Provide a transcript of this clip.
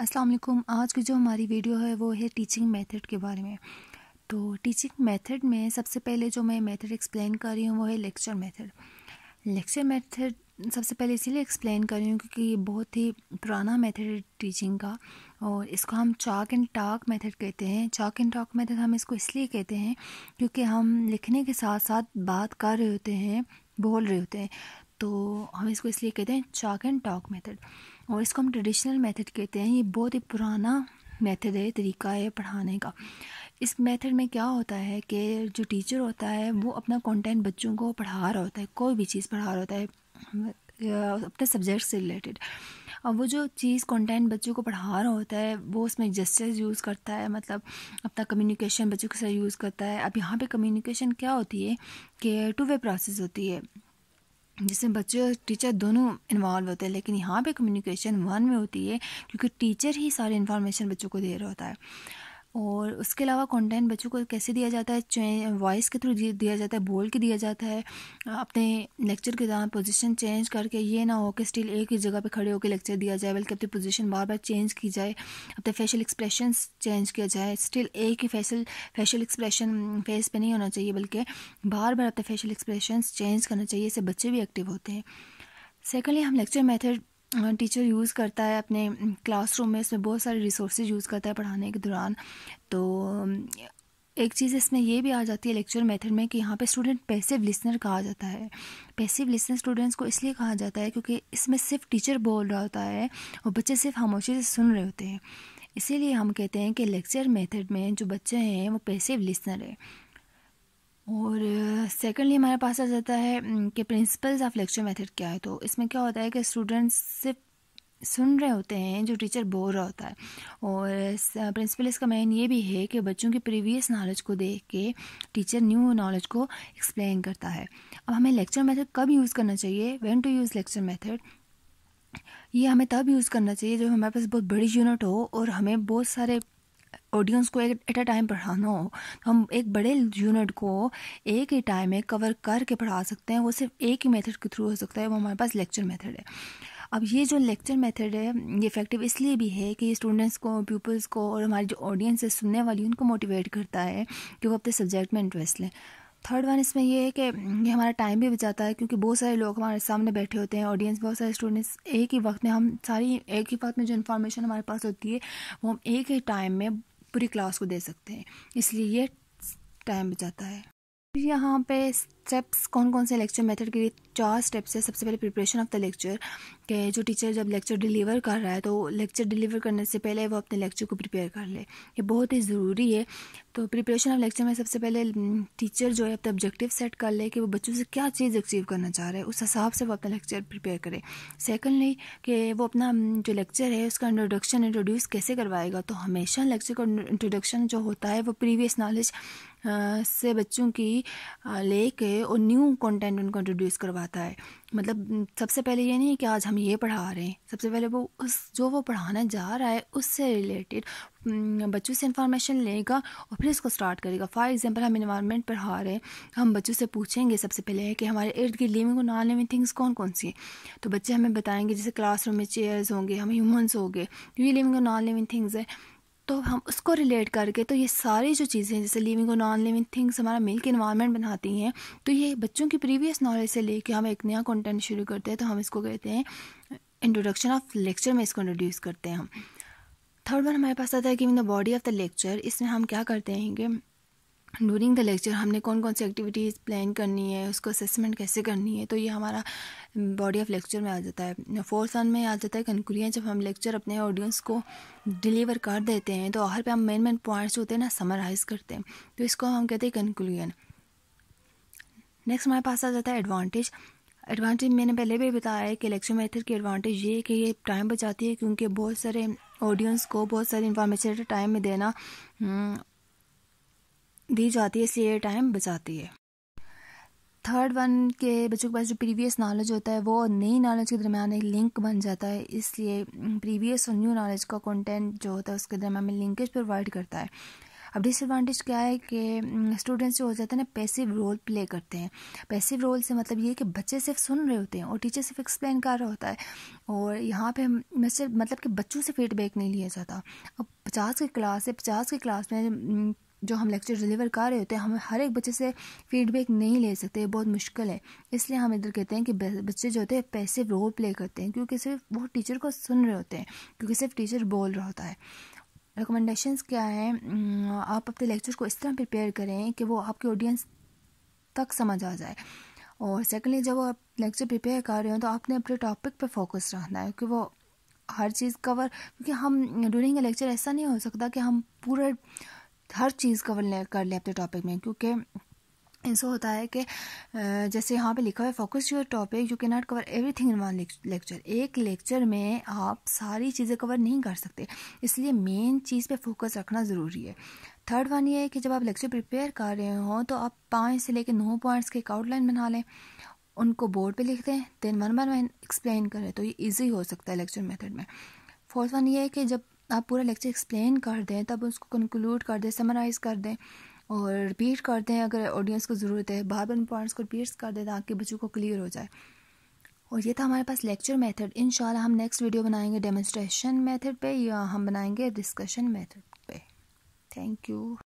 अस्सलाम वालेकुम आज की जो हमारी वीडियो है वो है टीचिंग मेथड के बारे में तो टीचिंग मेथड में सबसे पहले जो मैं मेथड एक्सप्लेन कर रही हूँ वो है लेक्चर मेथड लेक्चर मेथड सबसे पहले इसीलिए एक्सप्लेन कर रही हूँ क्योंकि ये बहुत ही पुराना मेथड है टीचिंग का और इसको हम चाक एंड टाक मेथड कहते हैं चाक एंड टाक मेथड हम इसको इसलिए कहते हैं क्योंकि हम लिखने के साथ साथ बात कर रहे होते हैं बोल रहे होते हैं तो हम इसको इसलिए कहते हैं चाक एंड टॉक मेथड और इसको हम ट्रेडिशनल मेथड कहते हैं ये बहुत ही पुराना मेथड है तरीका है पढ़ाने का इस मेथड में क्या होता है कि जो टीचर होता है वो अपना कंटेंट बच्चों को पढ़ा रहा होता है कोई भी चीज़ पढ़ा रहा होता है अपने सब्जेक्ट से रिलेटेड और वो जो चीज़ कंटेंट बच्चों को पढ़ा रहा होता है वो उसमें जस्टिस यूज़ करता है मतलब अपना कम्युनिकेशन बच्चों के साथ यूज़ करता है अब यहाँ पे कम्युनिकेशन क्या होती है कि टू वे प्रोसेस होती है जिसमें बच्चे और टीचर दोनों इन्वॉल्व होते हैं लेकिन यहाँ पे कम्युनिकेशन वन में होती है क्योंकि टीचर ही सारी इन्फॉर्मेशन बच्चों को दे रहा होता है और उसके अलावा कंटेंट बच्चों को कैसे दिया जाता है वॉइस के थ्रू दिया जाता है बोल के दिया जाता है अपने लेक्चर के दौरान पोजीशन चेंज करके ये ना हो कि स्टिल एक ही जगह पे खड़े होकर लेक्चर दिया जाए बल्कि अपनी पोजीशन बार बार चेंज की जाए अपने फेशियल एक्सप्रेशन चेंज किया जाए स्टिल एक ही फेशियल फेशियल एक्सप्रेशन फेस पर नहीं होना चाहिए बल्कि बार बार अपने फेशियल एक्सप्रेशन चेंज करना चाहिए इससे बच्चे भी एक्टिव होते हैं सेकेंडली हम लेक्चर मैथड टीचर यूज़ करता है अपने क्लासरूम में इसमें बहुत सारे रिसोर्सेज यूज़ करता है पढ़ाने के दौरान तो एक चीज़ इसमें यह भी आ जाती है लेक्चर मेथड में कि यहाँ पे स्टूडेंट पैसिव लिसनर कहा जाता है पैसिव लिसनर स्टूडेंट्स को इसलिए कहा जाता है क्योंकि इसमें सिर्फ टीचर बोल रहा होता है और बच्चे सिर्फ खामोशी से सुन रहे होते हैं इसीलिए हम कहते हैं कि लेक्चर मेथड में जो बच्चे हैं वो पैसिव लिसनर है और सेकेंडली हमारे पास आ जाता है कि प्रिंसिपल्स ऑफ लेक्चर मेथड क्या है तो इसमें क्या होता है कि स्टूडेंट्स सिर्फ सुन रहे होते हैं जो टीचर बोल रहा होता है और प्रिंसिपल इसका मेन ये भी है कि बच्चों की प्रीवियस नॉलेज को देख के टीचर न्यू नॉलेज को एक्सप्लेन करता है अब हमें लेक्चर मेथड कब यूज़ करना चाहिए when to use lecture method ये हमें तब यूज़ करना चाहिए जब हमारे पास बहुत बड़ी यूनिट हो और हमें बहुत सारे ऑडियंस को एक एट अ टाइम पढ़ाना हो तो हम एक बड़े यूनिट को एक ही टाइम में कवर करके पढ़ा सकते हैं वो सिर्फ एक ही मेथड के थ्रू हो सकता है वो हमारे पास लेक्चर मेथड है अब ये जो लेक्चर मेथड है ये इफेक्टिव इसलिए भी है कि स्टूडेंट्स को पीपल्स को और हमारी जो ऑडियंस है सुनने वाली उनको मोटिवेट करता है कि वो अपने सब्जेक्ट में इंटरेस्ट लें थर्ड वन इसमें ये है कि हम्म, ये हमारा टाइम भी बचाता है क्योंकि बहुत सारे लोग हमारे सामने बैठे होते हैं ऑडियंस बहुत सारे स्टूडेंट्स एक ही वक्त में हम सारी एक ही वक्त में जो इन्फॉर्मेशन हमारे पास होती है वो हम एक ही टाइम में पूरी क्लास को दे सकते हैं इसलिए ये टाइम बचाता है यहाँ पे स्टेप्स कौन कौन से लेक्चर मेथड के लिए चार स्टेप्स है सबसे पहले प्रिपरेशन ऑफ द लेक्चर के जो टीचर जब लेक्चर डिलीवर कर रहा है तो लेक्चर डिलीवर करने से पहले वो अपने लेक्चर को प्रिपेयर कर ले ये बहुत ही ज़रूरी है तो प्रिपरेशन ऑफ लेक्चर में सबसे पहले टीचर जो है अपने ऑब्जेक्टिव सेट कर ले कि वो बच्चों से क्या चीज़ अचीव करना चाह रहे हैं उस हिसाब से वो अपना लेक्चर प्रिपेयर करे सेकेंडली कि वो अपना जो लेक्चर है उसका इंट्रोडक्शन इंट्रोड्यूस कैसे करवाएगा तो हमेशा लेक्चर का इंट्रोडक्शन जो होता है वो प्रीवियस नॉलेज से बच्चों की लेके और न्यू कॉन्टेंट उनको इंट्रोड्यूस करवा आता है मतलब सबसे पहले ये नहीं है कि आज हम ये पढ़ा रहे हैं सबसे पहले वो उस जो वो पढ़ाना जा रहा है उससे रिलेटेड बच्चों से इंफॉर्मेशन लेगा और फिर इसको स्टार्ट करेगा फॉर एग्जांपल हम इन्वायरमेंट पढ़ा रहे हैं हम बच्चों से पूछेंगे सबसे पहले है कि हमारे इर्द गिर्द लिविंग और नॉन लिविंग थिंग्स कौन कौन सी हैं तो बच्चे हमें बताएंगे जैसे क्लासरूम में चेयर्स होंगे हम ह्यूमन्स होंगे ये लिविंग और नॉन लिविंग थिंग्स है तो हम उसको रिलेट करके तो ये सारी जो चीज़ें जैसे लिविंग और नॉन लिविंग थिंग्स हमारा मिल्क इन्वायरमेंट बनाती हैं तो ये बच्चों की प्रीवियस नॉलेज से लेके हम एक नया कंटेंट शुरू करते हैं तो हम इसको कहते हैं इंट्रोडक्शन ऑफ लेक्चर में इसको इंट्रोड्यूस करते हैं हम थर्ड वन हमारे पास आता है कि in the body of the lecture इसमें हम क्या करते हैं कि डूरिंग द लेक्चर हमने कौन कौन सी एक्टिविटीज़ प्लान करनी है उसको असेसमेंट कैसे करनी है तो ये हमारा बॉडी ऑफ लेक्चर में आ जाता है फोर्थ सन में आ जाता है कंक्लूजन जब हम लेक्चर अपने ऑडियंस को डिलीवर कर देते हैं तो हर पे हम मेन मेन पॉइंट्स होते हैं ना समराइज़ करते हैं तो इसको हम कहते हैं कंक्लूजन नेक्स्ट हमारे पास आ जाता है एडवांटेज एडवांटेज मैंने पहले भी बताया है कि लेक्चर मेथड की एडवांटेज ये है कि ये टाइम बचाती है क्योंकि बहुत सारे ऑडियंस को बहुत सारी इन्फॉर्मेशन टाइम में देना हम्म, दी जाती है इसलिए टाइम बचाती है थर्ड वन के बच्चों के पास जो प्रीवियस नॉलेज होता है वो नई नॉलेज के दरमियान एक लिंक बन जाता है इसलिए प्रीवियस और न्यू नॉलेज का कंटेंट जो होता है उसके दरमियान में लिंकेज प्रोवाइड करता है अब डिसएडवांटेज क्या है कि स्टूडेंट्स जो हो जाते हैं ना पैसिव रोल प्ले करते हैं पैसिव रोल से मतलब ये कि बच्चे सिर्फ सुन रहे होते हैं और टीचर सिर्फ एक्सप्लेन कर रहा होता है और यहाँ पे मतलब कि बच्चों से फीडबैक नहीं लिया जाता अब पचास की क्लास है पचास की क्लास में जो हम लेक्चर डिलीवर कर रहे होते हैं हम हर एक बच्चे से फीडबैक नहीं ले सकते बहुत मुश्किल है इसलिए हम इधर कहते हैं कि बच्चे जो होते हैं पैसे रोल प्ले करते हैं क्योंकि सिर्फ वो टीचर को सुन रहे होते हैं क्योंकि सिर्फ टीचर बोल रहा होता है रिकमेंडेशंस क्या हैं आप अपने लेक्चर को इस तरह प्रिपेयर करें कि वो आपके ऑडियंस तक समझ आ जाए और सेकेंडली जब आप लेक्चर प्रिपेयर कर रहे हो तो आपने अपने टॉपिक पर फोकस रखना है कि वो हर चीज़ कवर क्योंकि हम डूरिंग ए लेक्चर ऐसा नहीं हो सकता कि हम पूरा हर चीज़ कवर ले कर ले अपने टॉपिक में क्योंकि ऐसा होता है कि जैसे यहाँ पे लिखा हुआ है focus your topic you can not cover everything in one lecture एक लेक्चर में आप सारी चीज़ें कवर नहीं कर सकते इसलिए मेन चीज़ पे फोकस रखना ज़रूरी है थर्ड वन ये है कि जब आप लेक्चर प्रिपेयर कर रहे हो तो आप पाँच से लेकर नौ पॉइंट्स के एक आउटलाइन बना लें उनको बोर्ड पे लिख दें then one by one explain करें तो ये ईजी हो सकता है लेक्चर मेथड में फोर्थ वन ये है कि जब आप पूरा लेक्चर एक्सप्लेन कर दें तब उसको कंक्लूड कर दें समराइज़ कर दें और रिपीट कर दें अगर ऑडियंस को ज़रूरत है बार बार पॉइंट्स को रिपीट कर दें ताकि बच्चों को क्लियर हो जाए और ये था हमारे पास लेक्चर मेथड इन हम नेक्स्ट वीडियो बनाएंगे डेमोस्ट्रेशन मेथड पे या हम बनाएंगे डिस्कशन मेथड पे थैंक यू